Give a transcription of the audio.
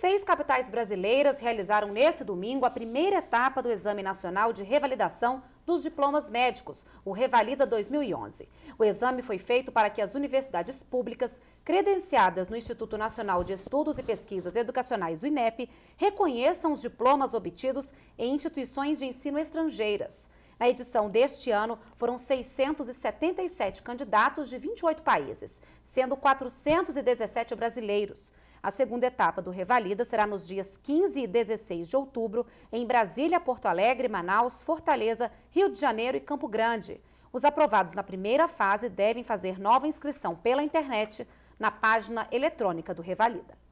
26 capitais brasileiras realizaram nesse domingo a primeira etapa do Exame Nacional de Revalidação dos Diplomas Médicos, o Revalida 2011. O exame foi feito para que as universidades públicas credenciadas no Instituto Nacional de Estudos e Pesquisas Educacionais, o INEP, reconheçam os diplomas obtidos em instituições de ensino estrangeiras. Na edição deste ano, foram 677 candidatos de 28 países, sendo 417 brasileiros. A segunda etapa do Revalida será nos dias 15 e 16 de outubro, em Brasília, Porto Alegre, Manaus, Fortaleza, Rio de Janeiro e Campo Grande. Os aprovados na primeira fase devem fazer nova inscrição pela internet na página eletrônica do Revalida.